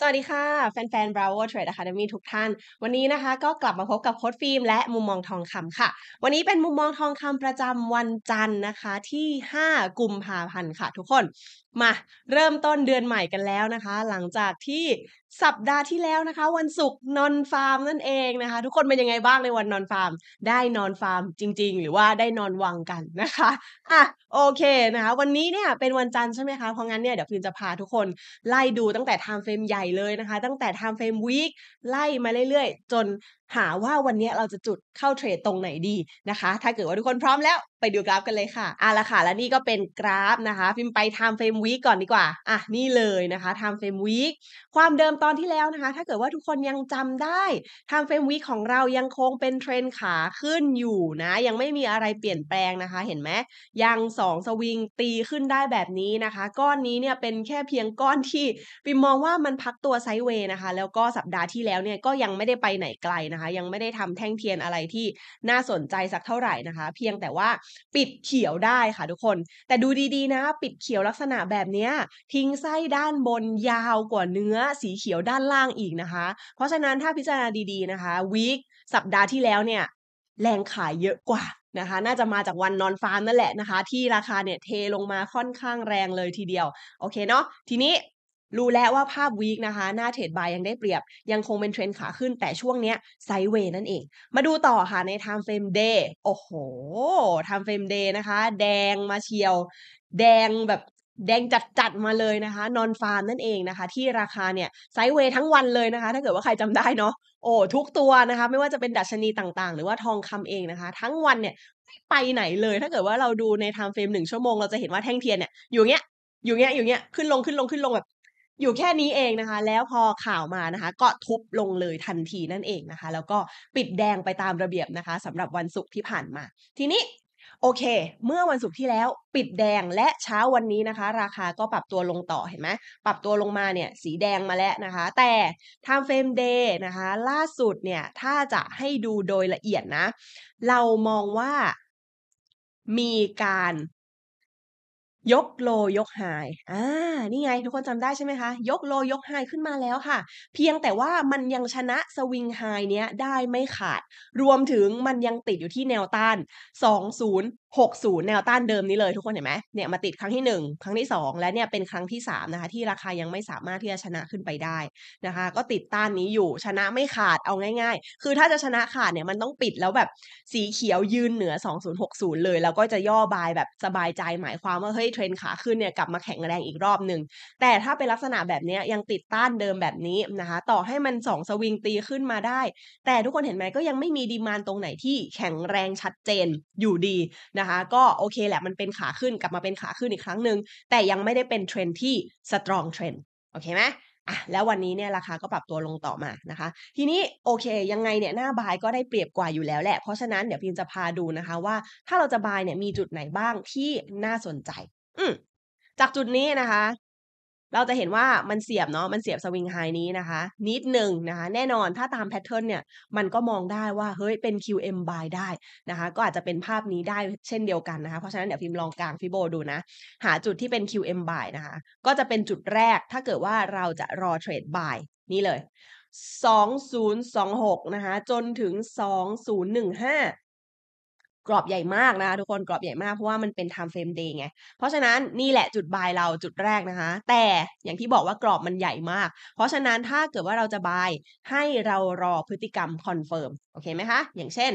สวัสดีค่ะ แฟนๆ Bravo Trade Academy ทุกท่าน วันนี้นะคะ ก็กลับมาพบกับโค้ดฟิล์มและมุมมองทองคำค่ะ วันนี้เป็นมุมมองทองคำประจำวันจันทร์นะคะที่ 5 กุมภาพันธ์ค่ะ ทุกคน มาเริ่มต้นเดือนใหม่กันแล้วนะคะ หลังจากที่สัปดาห์ที่แล้วนะคะ วันศุกร์นอนฟาร์มนั่นเองนะคะ ทุกคนเป็นยังไงบ้างในวันนอนฟาร์ม ได้นอนฟาร์มจริง ๆ หรือว่าได้นอนวังกันนะคะอ่ะโอเคนะคะวันนี้เนี่ยเป็นวันจันทร์ใช่ไหมคะเพราะงั้นเนี่ยเดี๋ยวฟิล์มจะพาทุกคนไล่ดูตั้งแต่ไทม์เฟรมใหญ่ญ่เลยนะคะตั้งแต่ Time Frame Week ไล่มาเรื่อยๆ จนหาว่าวันนี้เราจะจุดเข้าเทรดตรงไหนดีนะคะถ้าเกิดว่าทุกคนพร้อมแล้วไปดูกราฟกันเลยค่ะอ่ะละค่ะและนี่ก็เป็นกราฟนะคะ พิมไปไทม์เฟรมวีก่อนดีกว่าอ่ะนี่เลยนะคะไทม์เฟรมวี e ความเดิมตอนที่แล้วนะคะ ถ้าเกิดว่าทุกคนยังจำได้ไทม์เฟรมวี e ของเรายังคงเป็นเทรนขาขึ้นอยู่นะ ยังไม่มีอะไรเปลี่ยนแปลงนะคะ เห็นไหมยัง 2 สวิงตีขึ้นได้แบบนี้นะคะ ก้อนนี้เนี่ยเป็นแค่เพียงก้อนที่ฟิมมองว่ามันพักตัวไซด์เวย์นะคะแล้วก็สัปดาห์ที่แล้วเนี่ยก็ยังไม่ได้ไปไหนไกลนะนะคะยังไม่ได้ทำแท่งเทียนอะไรที่น่าสนใจสักเท่าไหร่นะคะ เพียงแต่ว่าปิดเขียวได้ค่ะทุกคน แต่ดูดีๆนะ ปิดเขียวลักษณะแบบนี้ทิ้งไส้ด้านบนยาวกว่าเนื้อสีเขียวด้านล่างอีกนะคะ เพราะฉะนั้นถ้าพิจารณาดี ๆนะคะวีคสัปดาห์ที่แล้วเนี่ย แรงขายเยอะกว่านะคะ น่าจะมาจากวันนอนฟาร์มนั่นแหละนะคะ ที่ราคาเนี่ยเทลงมาค่อนข้างแรงเลยทีเดียวโอเคเนาะทีนี้รู้แล้วว่าภาพวีคนะคะ หน้าเทรดบายยังได้เปรียบ ยังคงเป็นเทรนขาขึ้นแต่ช่วงเนี้ยไซเวย์นั่นเอง มาดูต่อค่ะใน time frame day โอ้โห time frame day นะคะ แดงมาเชียว แดงแบบแดงจัดๆมาเลยนะคะ นอนฟาร์มนั่นเองนะคะ ที่ราคาเนี่ยไซเวย์ทั้งวันเลยนะคะ ถ้าเกิดว่าใครจำได้เนาะโอ้ทุกตัวนะคะ ไม่ว่าจะเป็นดัชนีต่างๆ หรือว่าทองคำเองนะคะทั้งวันเนี่ยไปไหนเลยถ้าเกิดว่าเราดูในไทม์เฟรมหนึ่งชั่วโมงเราจะเห็นว่าแท่งเทียนเนี่ยอยู่เงี้ยอยู่เงี้ยอยู่เงี้ยขึ้นลงขึ้นลงขึ้นลงแบบอยู่แค่นี้เองนะคะ แล้วพอข่าวมานะคะก็ทุบลงเลยทันทีนั่นเองนะคะ แล้วก็ปิดแดงไปตามระเบียบนะคะสำหรับวันศุกร์ที่ผ่านมา ทีนี้ โอเค เมื่อวันศุกร์ที่แล้วปิดแดงและเช้าวันนี้นะคะ ราคาก็ปรับตัวลงต่อเห็นไหมปรับตัวลงมาเนี่ย สีแดงมาแล้วนะคะ แต่ time frame day นะคะ ล่าสุดเนี่ยถ้าจะให้ดูโดยละเอียดนะ เรามองว่ามีการยกโลยกไฮอ่า นี่ไง ทุกคนจำได้ใช่ไหมคะ ยกโลยกไฮขึ้นมาแล้วค่ะ เพียงแต่ว่ามันยังชนะสวิงไฮเนี้ยได้ไม่ขาด รวมถึงมันยังติดอยู่ที่แนวต้าน2060 แนวต้านเดิมนี้เลยทุกคนเห็นไหมเนี่ยมาติดครั้งที่ 1 ครั้งที่ 2 และเนี่ยเป็นครั้งที่3นะคะที่ราคายังไม่สามารถที่จะชนะขึ้นไปได้นะคะ ก็ติดต้านนี้อยู่ชนะไม่ขาดเอาง่าย ๆ คือถ้าจะชนะขาดเนี่ยมันต้องปิดแล้วแบบสีเขียวยืนเหนือ2060เลยแล้วก็จะย่อบายแบบสบายใจหมายความว่าเฮ้ยเทรนขาขึ้นเนี่ยกลับมาแข็งแรงอีกรอบหนึ่งแต่ถ้าเป็นลักษณะแบบนี้ยังติดต้านเดิมแบบนี้นะคะ ต่อให้มัน 2 สวิงตีขึ้นมาได้ แต่ทุกคนเห็นไหมก็ยังไม่มีดีมานตรงไหนที่แข็งแรงชัดเจนอยู่ดีนะคะ ก็โอเคแหละมันเป็นขาขึ้นกลับมาเป็นขาขึ้นอีกครั้งหนึ่งแต่ยังไม่ได้เป็นเทรนที่สตรองเทรนโอเคไหมอ่ะแล้ววันนี้เนี่ยราคาก็ปรับตัวลงต่อมานะคะ ทีนี้โอเคยังไงเนี่ยหน้าบายก็ได้เปรียบกว่าอยู่แล้วแหละเพราะฉะนั้นเดี๋ยวพิมจะพาดูนะคะว่า ถ้าเราจะบายเนี่ยมีจุดไหนบ้างที่น่าสนใจจากจุดนี้นะคะ เราจะเห็นว่ามันเสียบเนาะ มันเสียบสวิงไฮนี้นะคะ นิดหนึ่งนะคะแน่นอนถ้าตามแพทเทิร์นเนี่ย มันก็มองได้ว่าเฮ้ยเป็น QM buy ได้นะคะ ก็อาจจะเป็นภาพนี้ได้เช่นเดียวกันนะคะ เพราะฉะนั้นเดี๋ยวพิมพ์ลองกลางฟิโบดูนะ หาจุดที่เป็น QM buy นะคะ ก็จะเป็นจุดแรกถ้าเกิดว่าเราจะรอเทรด buy นี่เลย 2026 นะคะ จนถึง 2015กรอบใหญ่มากนะทุกคนกรอบใหญ่มากเพราะว่ามันเป็น time frame day ไงเพราะฉะนั้นนี่แหละจุดบายเราจุดแรกนะคะ แต่อย่างที่บอกว่ากรอบมันใหญ่มาก เพราะฉะนั้นถ้าเกิดว่าเราจะบายให้เรารอพฤติกรรมคอนเฟิร์มโอเคไหมคะอย่างเช่น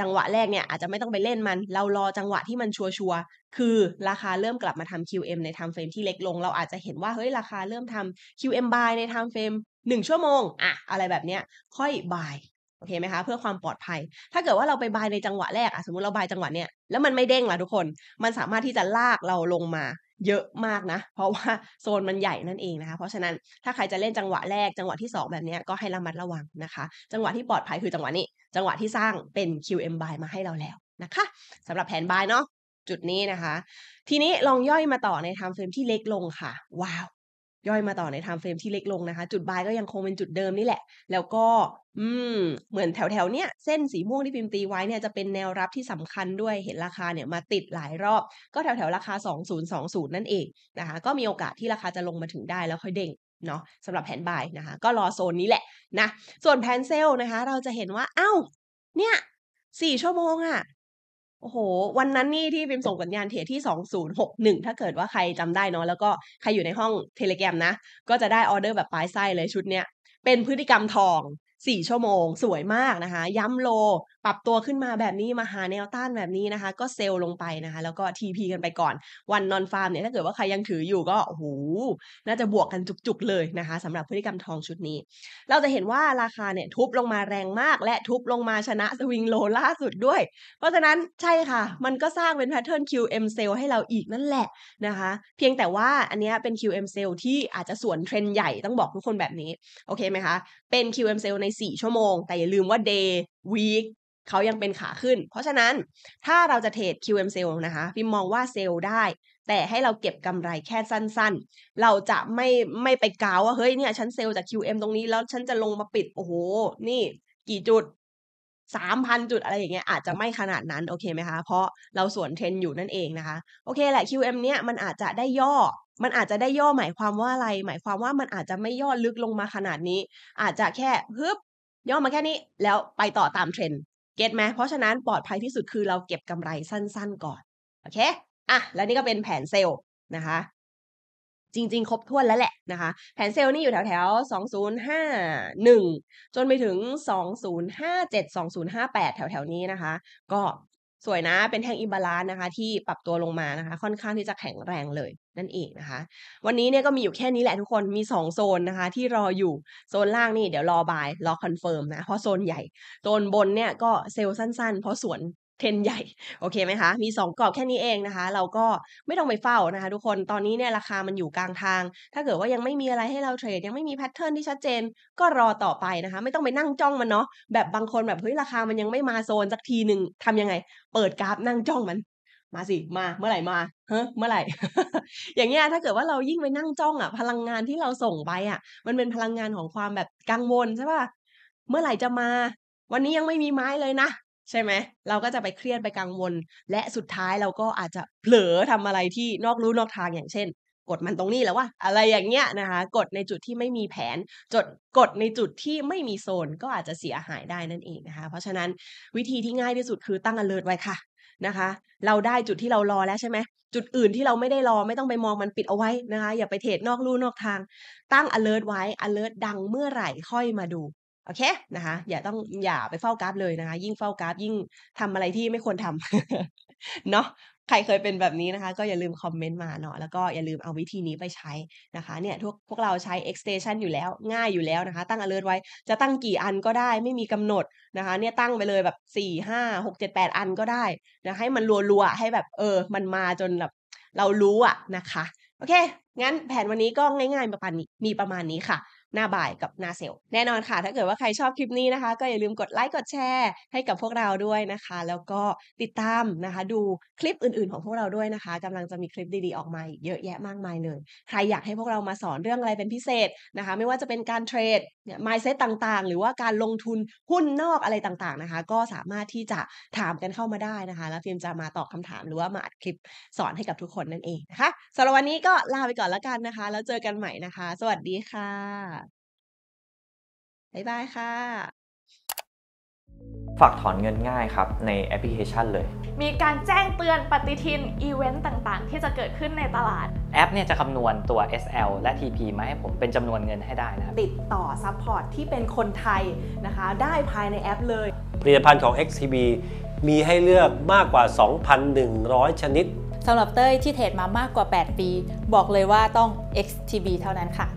จังหวะแรกเนี่ย อาจจะไม่ต้องไปเล่นมัน เรารอจังหวะที่มันชัวร์คือราคาเริ่มกลับมาทำ QM ใน time frame ที่เล็กลงเราอาจจะเห็นว่าเฮ้ยราคาเริ่มทำ QM buy ใน time frame งชั่วโมงอะอะไรแบบเนี้ยค่อยบายโอเคไหมคะเพื่อความปลอดภัย ถ้าเกิดว่าเราไปบายในจังหวะแรกอะสมมติเราบายจังหวะเนี้ยแล้วมันไม่ เด้งล่ะทุกคน มันสามารถที่จะลากเราลงมาเยอะมากนะ เพราะว่าโซนมันใหญ่นั่นเองนะคะ เพราะฉะนั้นถ้าใครจะเล่นจังหวะแรกจังหวะที่ 2 แบบนี้ก็ให้ระมัดระวังนะคะ จังหวะที่ปลอดภัยคือจังหวะนี้ จังหวะที่สร้างเป็น QM buy มาให้เราแล้วนะคะ สำหรับแผน buy เนาะจุดนี้นะคะ ทีนี้ลองย่อยมาต่อในทม์เฟรมที่เล็กลงค่ะว้าว ย่อยมาต่อในทม์เฟรมที่เล็กลงนะคะ จุดบายก็ยังคงเป็นจุดเดิมนี่แหละ แล้วก็อืมเหมือนแถวๆ เนี้ยเส้นสีม่วงที่พิมพ์ตีไว้เนี่ยจะเป็นแนวรับที่สำคัญด้วยเห็นราคาเนี่ยมาติดหลายรอบ ก็แถวๆราคา 2020 นั่นเองนะคะ ก็มีโอกาสที่ราคาจะลงมาถึงได้แล้วค่อยเด้งเนาะสำหรับแผนบายนะคะ ก็รอโซนนี้แหละนะส่วนแผนเซลนะคะ เราจะเห็นว่าเอา้า เนี่ยสี่ชั่วโมงอะ่ะโอ้โห วันนั้นนี่ที่พิมส่งสัญญาณเทรดที่ 2061ถ้าเกิดว่าใครจำได้เนาะแล้วก็ใครอยู่ในห้องเทเลแกรมนะก็จะได้ออเดอร์แบบปลายไส้เลยชุดเนี้ยเป็นพฤติกรรมทอง4 ชั่วโมงสวยมากนะคะย้ำโลปรับตัวขึ้นมาแบบนี้มาหาแนวต้านแบบนี้นะคะ ก็เซลล์ลงไปนะคะ แล้วก็ TP กันไปก่อนวันนอนฟาร์มเนี่ย ถ้าเกิดว่าใครยังถืออยู่ก็โอ้โหน่าจะบวกกันจุกๆเลยนะคะสำหรับพฤติกรรมทองชุดนี้ เราจะเห็นว่าราคาเนี่ย ทุบลงมาแรงมาก และทุบลงมาชนะสวิงโลล่าสุดด้วย เพราะฉะนั้นใช่ค่ะ มันก็สร้างเป็นแพทเทิร์น QM ซลล์ให้เราอีกนั่นแหละนะคะ เพียงแต่ว่าอันนี้เป็น QM ซลล์ที่อาจจะสวนเทรนด์ใหญ่ต้องบอกทุกคนแบบนี้โอเคไหมคะเป็น QM ซลล์ใน4 ชั่วโมง แต่อย่าลืมว่า day week เขายังเป็นขาขึ้น เพราะฉะนั้นถ้าเราจะเทรด QM เซลล์นะคะพิมมองว่าเซลล์ได้ แต่ให้เราเก็บกำไรแค่สั้น ๆ เราจะไม่ไม่ไปกาวว่า เฮ้ยเนี่ย ฉันเซลล์จาก QM ตรงนี้ แล้วฉันจะลงมาปิด โอ้โห นี่กี่จุดสามพันจุดอะไรอย่างเงี้ยอาจจะไม่ขนาดนั้น โอเคไหมคะ เพราะเราสวนเทรนอยู่นั่นเองนะคะ โอเค แหละ QM เนี้ยมันอาจจะได้ย่อ มันอาจจะได้ย่อหมายความว่าอะไร หมายความว่ามันอาจจะไม่ย่อลึกลงมาขนาดนี้ อาจจะแค่ฮึบย่อมาแค่นี้ แล้วไปต่อตามเทรนเก็ตไหม เพราะฉะนั้นปลอดภัยที่สุดคือเราเก็บกำไรสั้นๆก่อน โอเค อ่ะ แล้วนี่ก็เป็นแผนเซลล์นะคะ จริงๆครบถ้วนแล้วแหละนะคะ แผนเซลล์นี่อยู่แถวๆ 2051 จนไปถึง 2057 2058 แถวๆนี้นะคะ ก็สวยนะ เป็นแท่งอิมบาลานนะคะที่ปรับตัวลงมานะคะค่อนข้างที่จะแข็งแรงเลย นั่นเองนะคะ วันนี้เนี่ยก็มีอยู่แค่นี้แหละทุกคนมี 2 โซนนะคะ ที่รออยู่โซนล่างนี่เดี๋ยวรอบายรอคอนเฟิร์มนะเพราะโซนใหญ่ โซนบนเนี่ยก็เซลล์สั้นๆเพราะสวนเทรนใหญ่ โอเคไหมคะ มี 2 กรอบแค่นี้เองนะคะ เราก็ไม่ต้องไปเฝ้านะคะทุกคนตอนนี้เนี่ยราคามันอยู่กลางทาง ถ้าเกิดว่ายังไม่มีอะไรให้เราเทรดยังไม่มีแพทเทิร์นที่ชัดเจน ก็รอต่อไปนะคะไม่ต้องไปนั่งจ้องมันเนาะแบบบางคนแบบ เฮ้ยราคามันยังไม่มาโซนสักทีหนึ่งทํำยังไง เปิดกราฟนั่งจ้องมัน มาสิมาเมื่อไหร่มาเฮ้เมื่อไหร่ อย่างเงี้ยถ้าเกิดว่าเรายิ่งไปนั่งจ้องอ่ะ พลังงานที่เราส่งไปอ่ะ มันเป็นพลังงานของความแบบกังวลใช่ป่ะเมื่อไหร่จะมา วันนี้ยังไม่มีไม้เลยนะใช่ไหมเราก็จะไปเครียดไปกังวล และสุดท้ายเราก็อาจจะเผลอทำอะไรที่นอกรู้นอกทางอย่างเช่นกดมันตรงนี้แล้วว่าอะไรอย่างเงี้ยนะคะ กดในจุดที่ไม่มีแผนจดกดในจุดที่ไม่มีโซนก็อาจจะเสียหายได้นั่นเองนะคะ เพราะฉะนั้นวิธีที่ง่ายที่สุดคือตั้ง alert ไว้ค่ะนะคะ เราได้จุดที่เรารอแล้วใช่ไหมจุดอื่นที่เราไม่ได้รอไม่ต้องไปมองมันปิดเอาไว้นะคะ อย่าไปเทรดนอกลู่นอกทาง ตั้ง alert ไว้ alert ดังเมื่อไหร่ค่อยมาดูโอเคนะคะ อย่าต้องอย่าไปเฝ้ากราฟเลยนะคะ ยิ่งเฝ้ากราฟยิ่งทำอะไรที่ไม่ควรทำเนาะใครเคยเป็นแบบนี้นะคะ ก็อย่าลืมคอมเมนต์มาเนาะแล้วก็อย่าลืมเอาวิธีนี้ไปใช้นะคะเนี่ยพวกพวกเราใช้ extension อยู่แล้วง่ายอยู่แล้วนะคะ ตั้ง alert ไว้ จะตั้งกี่อันก็ได้ไม่มีกำหนดนะคะ เนี่ยตั้งไปเลยแบบสี่ห้าหกเจ็ดแปดอันก็ได้นะให้มันรัวๆให้แบบ เออ มันมาจนแบบ เรารู้อะนะคะ โอเคงั้นแผนวันนี้ก็ง่ายๆ ประมาณนี้มีประมาณนี้ค่ะหน้าบ่ายกับหน้าเซลล์แน่นอนค่ะ ถ้าเกิดว่าใครชอบคลิปนี้นะคะก็อย่าลืมกดไลค์กดแชร์ให้กับพวกเราด้วยนะคะ แล้วก็ติดตามนะคะดูคลิปอื่นๆของพวกเราด้วยนะคะ กำลังจะมีคลิปดีๆออกมาเยอะแยะมากมายเลยใครอยากให้พวกเรามาสอนเรื่องอะไรเป็นพิเศษนะคะ ไม่ว่าจะเป็นการเทรดเนี่ยมายเซตต่างๆ หรือว่าการลงทุนหุ้นนอกอะไรต่างๆนะคะ ก็สามารถที่จะถามกันเข้ามาได้นะคะ แล้วฟิล์มจะมาตอบคำถามหรือว่ามาอัดคลิปสอนให้กับทุกคนนั่นเองนะคะสำหรับวันนี้ก็ลาไปก่อนแล้วกันนะคะ แล้วเจอกันใหม่นะคะ สวัสดีค่ะายบายค่ะ ฝากถอนเงินง่ายครับ ในแอปพลิเคชันเลย มีการแจ้งเตือนปฏิทิน อีเวนต์ต่างๆ ที่จะเกิดขึ้นในตลาด แอปเนี่ยจะคำนวณตัว SL และ TP มาให้ผมเป็นจำนวนเงินให้ได้นะครับติดต่อซัพพอร์ตที่เป็นคนไทยนะคะ ได้ภายในแอปเลย ผลิตภัณฑ์ของ XTB มีให้เลือกมากกว่า 2,100 ชนิดสำหรับเต้ยที่เทรดมามากกว่า 8 ปี บอกเลยว่าต้อง XTB เท่านั้นค่ะ